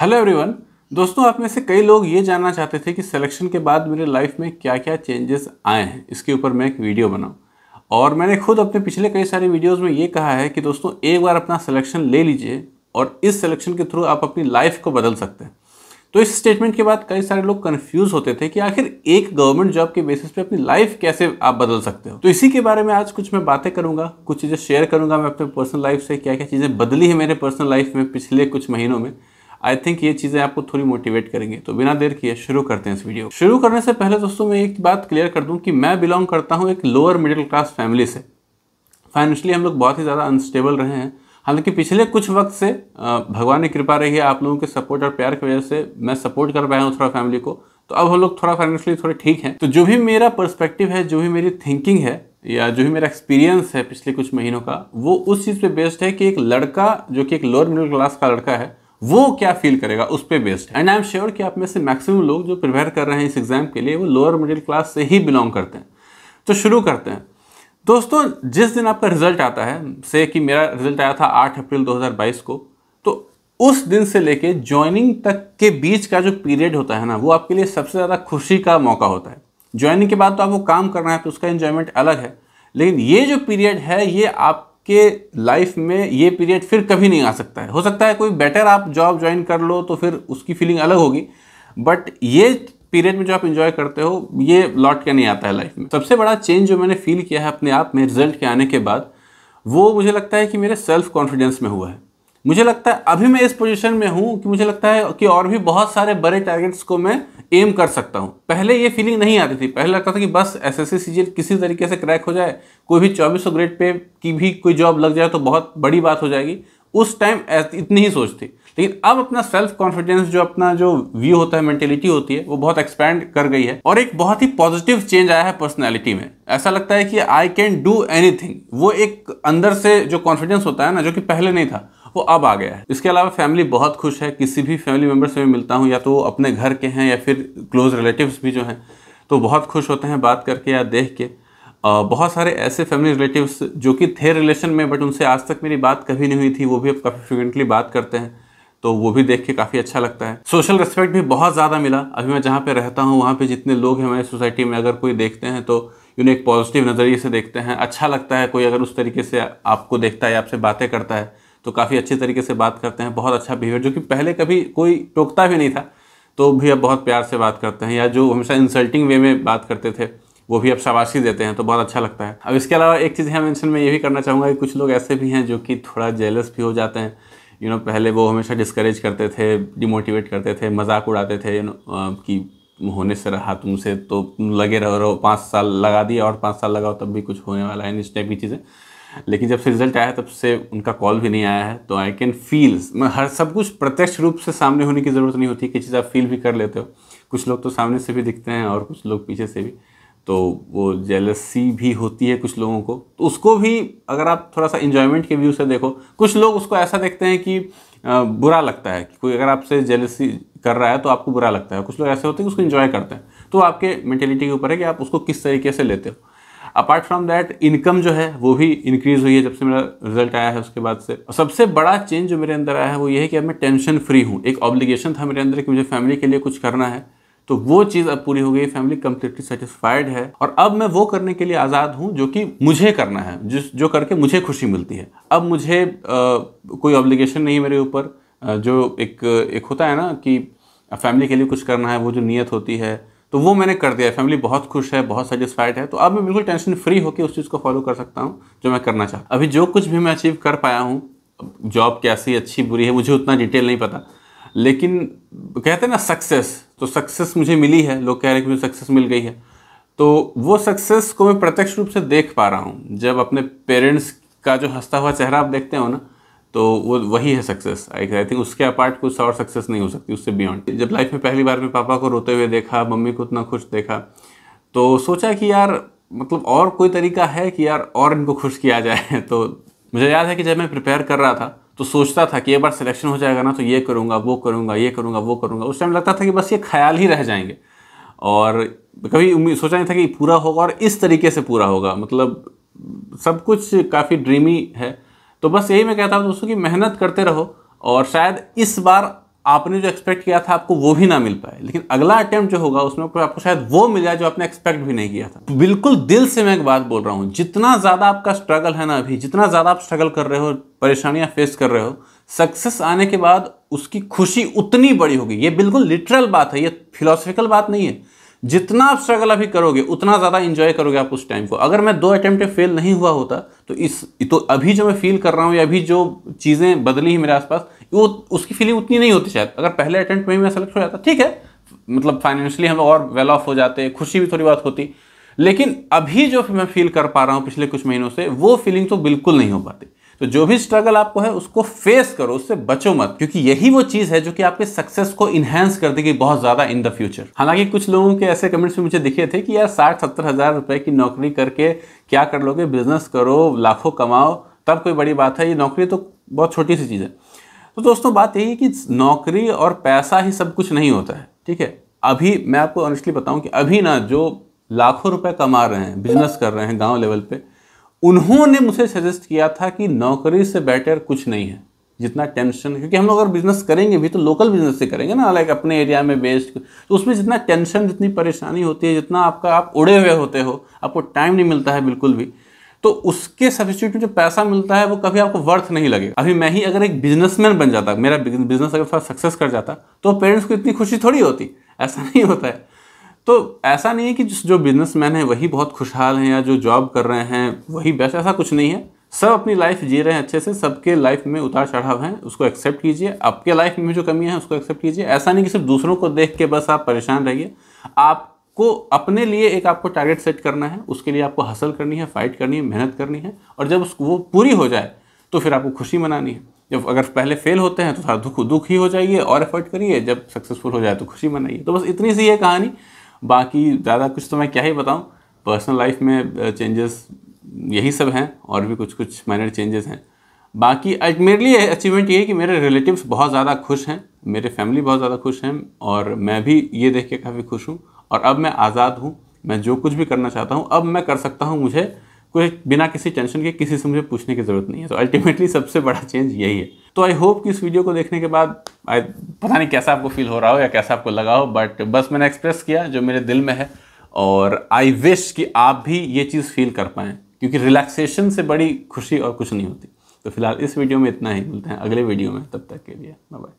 hello everyone दोस्तों आप में से कई लोग ये जानना चाहते थे कि सिलेक्शन के बाद मेरे लाइफ में क्या क्या चेंजेस आए हैं इसके ऊपर मैं एक वीडियो बनाऊँ और मैंने खुद अपने पिछले कई सारे वीडियोस में ये कहा है कि दोस्तों एक बार अपना सिलेक्शन ले लीजिए और इस सिलेक्शन के थ्रू आप अपनी लाइफ को बदल सकते हैं तो इस स्टेटमेंट के बाद कई सारे लोग कन्फ्यूज होते थे कि आखिर एक गवर्नमेंट जॉब के बेसिस पे अपनी लाइफ कैसे आप बदल सकते हो तो इसी के बारे में आज कुछ मैं बातें करूंगा कुछ चीज़ें शेयर करूंगा मैं अपने पर्सनल लाइफ से क्या क्या चीज़ें बदली है मेरे पर्सनल लाइफ में पिछले कुछ महीनों में आई थिंक ये चीज़ें आपको थोड़ी मोटिवेट करेंगे तो बिना देर किए शुरू करते हैं इस वीडियो शुरू करने से पहले दोस्तों मैं एक बात क्लियर कर दूँ कि मैं बिलोंग करता हूँ एक लोअर मिडिल क्लास फैमिली से फाइनेंशियली हम लोग बहुत ही ज़्यादा अनस्टेबल रहे हैं हालांकि पिछले कुछ वक्त से भगवान की कृपा रही है आप लोगों के सपोर्ट और प्यार की वजह से मैं सपोर्ट कर पाया हूँ थोड़ा फैमिली को तो अब हम लोग थोड़ा फाइनेंशियली थोड़े ठीक हैं तो जो भी मेरा पर्सपेक्टिव है जो भी मेरी थिंकिंग है या जो भी मेरा एक्सपीरियंस है पिछले कुछ महीनों का वो उस चीज़ पे बेस्ड है कि एक लड़का जो कि एक लोअर मिडिल क्लास का लड़का है वो क्या फील करेगा उस पर based and I am sure कि आप में से मैक्सिमम लोग जो प्रिपेयर कर रहे हैं इस एग्ज़ाम के लिए वो लोअर मिडिल क्लास से ही बिलोंग करते हैं तो शुरू करते हैं दोस्तों जिस दिन आपका रिजल्ट आता है से कि मेरा रिजल्ट आया था 8 अप्रैल 2022 को तो उस दिन से लेके ज्वाइनिंग तक के बीच का जो पीरियड होता है ना वो आपके लिए सबसे ज़्यादा खुशी का मौका होता है ज्वाइनिंग के बाद तो आपको काम करना है तो उसका इन्जॉयमेंट अलग है लेकिन ये जो पीरियड है ये आप कि लाइफ में ये पीरियड फिर कभी नहीं आ सकता है हो सकता है कोई बेटर आप जॉब ज्वाइन कर लो तो फिर उसकी फीलिंग अलग होगी बट ये पीरियड में जो आप इन्जॉय करते हो ये लौट के नहीं आता है लाइफ में सबसे बड़ा चेंज जो मैंने फील किया है अपने आप में रिजल्ट के आने के बाद वो मुझे लगता है कि मेरे सेल्फ कॉन्फिडेंस में हुआ है मुझे लगता है अभी मैं इस पोजीशन में हूँ कि मुझे लगता है कि और भी बहुत सारे बड़े टारगेट्स को मैं एम कर सकता हूँ पहले ये फीलिंग नहीं आती थी पहले लगता था कि बस एस एस किसी तरीके से क्रैक हो जाए कोई भी चौबीस ग्रेड पे की भी कोई जॉब लग जाए तो बहुत बड़ी बात हो जाएगी उस टाइम इतनी ही सोच थी लेकिन अब अपना सेल्फ कॉन्फिडेंस जो अपना जो व्यू होता है मेंटेलिटी होती है वो बहुत एक्सपैंड कर गई है और एक बहुत ही पॉजिटिव चेंज आया है पर्सनैलिटी में ऐसा लगता है कि आई कैन डू एनी वो एक अंदर से जो कॉन्फिडेंस होता है ना जो कि पहले नहीं था वो अब आ गया है इसके अलावा फैमिली बहुत खुश है किसी भी फैमिली मेम्बर से मैं मिलता हूँ या तो अपने घर के हैं या फिर क्लोज रिलेटिव्स भी जो हैं तो बहुत खुश होते हैं बात करके या देख के आ, बहुत सारे ऐसे फैमिली रिलेटिव्स जो कि थे रिलेशन में बट उनसे आज तक मेरी बात कभी नहीं हुई थी वो भी अब काफ़ी फ्रिक्वेंटली बात करते हैं तो वो भी देख के काफ़ी अच्छा लगता है सोशल रिस्पेक्ट भी बहुत ज़्यादा मिला अभी मैं जहाँ पे रहता हूँ वहाँ पे जितने लोग हैं हमारी सोसाइटी में अगर कोई देखते हैं तो उन्हें एक पॉजिटिव नज़रिए से देखते हैं अच्छा लगता है कोई अगर उस तरीके से आपको देखता है आपसे बातें करता है तो काफ़ी अच्छे तरीके से बात करते हैं बहुत अच्छा बिहेवियर जो कि पहले कभी कोई टोकता भी नहीं था तो भी अब बहुत प्यार से बात करते हैं या जो हमेशा इंसल्टिंग वे में बात करते थे वो भी अब शाबाशी देते हैं तो बहुत अच्छा लगता है अब इसके अलावा एक चीज़ यहाँ मैंशन में ये भी करना चाहूँगा कि कुछ लोग ऐसे भी हैं जो कि थोड़ा जेलस भी हो जाते हैं यू नो पहले वो हमेशा डिस्करेज करते थे डिमोटिवेट करते थे मजाक उड़ाते थे यू नो कि होने से रहा तुमसे तो लगे रहो रहो पाँच साल लगा दिए और पाँच साल लगाओ तब भी कुछ होने वाला है इस टाइप की चीज़ें लेकिन जब से रिजल्ट आया तब से उनका कॉल भी नहीं आया है तो आई कैन फील हर सब कुछ प्रत्यक्ष रूप से सामने होने की ज़रूरत नहीं होती कि चीज़ आप फील भी कर लेते हो कुछ लोग तो सामने से भी दिखते हैं और कुछ लोग पीछे से भी तो वो जेलसी भी होती है कुछ लोगों को तो उसको भी अगर आप थोड़ा सा इन्जॉयमेंट के व्यू से देखो कुछ लोग उसको ऐसा देखते हैं कि बुरा लगता है कि कोई अगर आपसे जेलसी कर रहा है तो आपको बुरा लगता है कुछ लोग ऐसे होते हैं कि उसको इन्जॉय करते हैं तो आपके मैंटेलिटी के ऊपर है कि आप उसको किस तरीके से लेते हो अपार्ट फ्रॉम दैट इनकम जो है वो भी इंक्रीज़ हुई है जब से मेरा रिजल्ट आया है उसके बाद से सबसे बड़ा चेंज जो मेरे अंदर आया है वो ये है कि अब मैं टेंशन फ्री हूँ एक ऑब्लिगेशन था मेरे अंदर कि मुझे फैमिली के लिए कुछ करना है तो वो चीज़ अब पूरी हो गई फैमिली कम्प्लीटली सेटिस्फाइड है और अब मैं वो करने के लिए आज़ाद हूँ जो कि मुझे करना है जिस जो करके मुझे खुशी मिलती है अब मुझे आ, कोई ऑब्लिगेशन नहीं मेरे ऊपर जो एक एक होता है ना कि फैमिली के लिए कुछ करना है वो जो नीयत होती है तो वो मैंने कर दिया फैमिली बहुत खुश है बहुत सेटिस्फाइड है तो अब मैं बिल्कुल टेंशन फ्री होकर उस चीज़ को फॉलो कर सकता हूँ जो मैं करना चाहता अभी जो कुछ भी मैं अचीव कर पाया हूँ जॉब कैसी अच्छी बुरी है मुझे उतना डिटेल नहीं पता लेकिन कहते हैं ना सक्सेस तो सक्सेस मुझे मिली है लोग कह रहे हैं कि मुझे सक्सेस मिल गई है तो वो सक्सेस को मैं प्रत्यक्ष रूप से देख पा रहा हूँ जब अपने पेरेंट्स का जो हंसता हुआ चेहरा आप देखते हो ना तो वो वही है सक्सेस आई आई थिंक उसके अपार्ट कुछ और सक्सेस नहीं हो सकती उससे बियॉन्ड जब लाइफ में पहली बार में पापा को रोते हुए देखा मम्मी को उतना खुश देखा तो सोचा कि यार मतलब और कोई तरीका है कि यार और इनको खुश किया जाए तो मुझे याद है कि जब मैं प्रिपेयर कर रहा था तो सोचता था कि एक बार सिलेक्शन हो जाएगा ना तो ये करूँगा वो करूँगा ये करूँगा वो करूँगा उस टाइम लगता था कि बस ये ख्याल ही रह जाएंगे और कभी उम्मीद सोचा नहीं था कि पूरा होगा और इस तरीके से पूरा होगा मतलब सब कुछ काफ़ी ड्रीमी है तो बस यही मैं कहता हूँ दोस्तों कि मेहनत करते रहो और शायद इस बार आपने जो एक्सपेक्ट किया था आपको वो भी ना मिल पाए लेकिन अगला अटैम्प्ट जो होगा उसमें आपको शायद वो मिल जाए जो आपने एक्सपेक्ट भी नहीं किया था बिल्कुल दिल से मैं एक बात बोल रहा हूँ जितना ज़्यादा आपका स्ट्रगल है ना अभी जितना ज़्यादा आप स्ट्रगल कर रहे हो परेशानियाँ फेस कर रहे हो सक्सेस आने के बाद उसकी खुशी उतनी बड़ी होगी ये बिल्कुल लिटरल बात है ये फिलोसफिकल बात नहीं है जितना आप स्ट्रगल अभी करोगे उतना ज़्यादा इन्जॉय करोगे आप उस टाइम को अगर मैं दो अटैम्प्ट फेल नहीं हुआ होता तो इस तो अभी जो मैं फील कर रहा हूँ या अभी जो चीज़ें बदली हैं मेरे आसपास वो उसकी फीलिंग उतनी नहीं होती शायद अगर पहले अटैम्प्ट में मैं सेलेक्ट हो जाता ठीक है मतलब फाइनेंशियली हम लोग और वेल ऑफ हो जाते खुशी भी थोड़ी बात होती लेकिन अभी जो मैं फील कर पा रहा हूँ पिछले कुछ महीनों से वो फीलिंग तो बिल्कुल नहीं हो पाती तो जो भी स्ट्रगल आपको है उसको फेस करो उससे बचो मत क्योंकि यही वो चीज है जो कि आपके सक्सेस को इनहेंस कर देगी बहुत ज्यादा इन द फ्यूचर हालांकि कुछ लोगों के ऐसे कमेंट्स में मुझे दिखे थे कि यार साठ सत्तर हजार रुपए की नौकरी करके क्या कर लोगे बिजनेस करो लाखों कमाओ तब कोई बड़ी बात है ये नौकरी तो बहुत छोटी सी चीज़ है तो दोस्तों बात यही है कि नौकरी और पैसा ही सब कुछ नहीं होता है ठीक है अभी मैं आपको ऑनेस्टली बताऊं कि अभी ना जो लाखों रुपए कमा रहे हैं बिजनेस कर रहे हैं गांव लेवल पे उन्होंने मुझे सजेस्ट किया था कि नौकरी से बेटर कुछ नहीं है जितना टेंशन क्योंकि हम लोग अगर बिजनेस करेंगे भी तो लोकल बिजनेस से करेंगे ना लाइक अपने एरिया में बेस्ड तो उसमें जितना टेंशन जितनी परेशानी होती है जितना आपका आप उड़े हुए होते हो आपको टाइम नहीं मिलता है बिल्कुल भी तो उसके सब्सिट्यूट में जो पैसा मिलता है वो कभी आपको वर्थ नहीं लगेगा अभी मैं ही अगर एक बिजनेसमैन बन जाता मेरा बिजनेस अगर सक्सेस कर जाता तो पेरेंट्स को इतनी खुशी थोड़ी होती ऐसा नहीं होता है तो ऐसा नहीं है कि जो बिजनेसमैन है वही बहुत खुशहाल हैं या जो जॉब कर रहे हैं वही बेस्ट ऐसा कुछ नहीं है सब अपनी लाइफ जी रहे हैं अच्छे से सबके लाइफ में उतार चढ़ाव हैं उसको एक्सेप्ट कीजिए आपके लाइफ में जो कमियाँ हैं उसको एक्सेप्ट कीजिए ऐसा नहीं कि सिर्फ दूसरों को देख के बस आप परेशान रहिए आपको अपने लिए एक आपको टारगेट सेट करना है उसके लिए आपको हासिल करनी है फाइट करनी है मेहनत करनी है और जब वो पूरी हो जाए तो फिर आपको खुशी मनानी है जब अगर पहले फेल होते हैं तो थोड़ा दुख दुख ही हो जाइए और एफर्ट करिए जब सक्सेसफुल हो जाए तो खुशी मनाइए तो बस इतनी सी है कहानी बाकी ज़्यादा कुछ तो मैं क्या ही बताऊँ पर्सनल लाइफ में चेंजेस यही सब हैं और भी कुछ कुछ माइनर चेंजेस हैं बाकी मेरे लिए अचीवमेंट ये है कि मेरे रिलेटिव्स बहुत ज़्यादा खुश हैं मेरे फैमिली बहुत ज़्यादा खुश हैं और मैं भी ये देख के काफ़ी खुश हूँ और अब मैं आज़ाद हूँ मैं जो कुछ भी करना चाहता हूँ अब मैं कर सकता हूँ मुझे कोई बिना किसी टेंशन के किसी से मुझे पूछने की ज़रूरत नहीं है तो अल्टीमेटली सबसे बड़ा चेंज यही है तो आई होप कि इस वीडियो को देखने के बाद आई पता नहीं कैसा आपको फील हो रहा हो या कैसा आपको लगा हो बट बस मैंने एक्सप्रेस किया जो मेरे दिल में है और आई विश कि आप भी ये चीज़ फील कर पाएँ क्योंकि रिलैक्सेशन से बड़ी खुशी और कुछ नहीं होती तो फिलहाल इस वीडियो में इतना ही मिलते हैं अगले वीडियो में तब तक के लिए बाय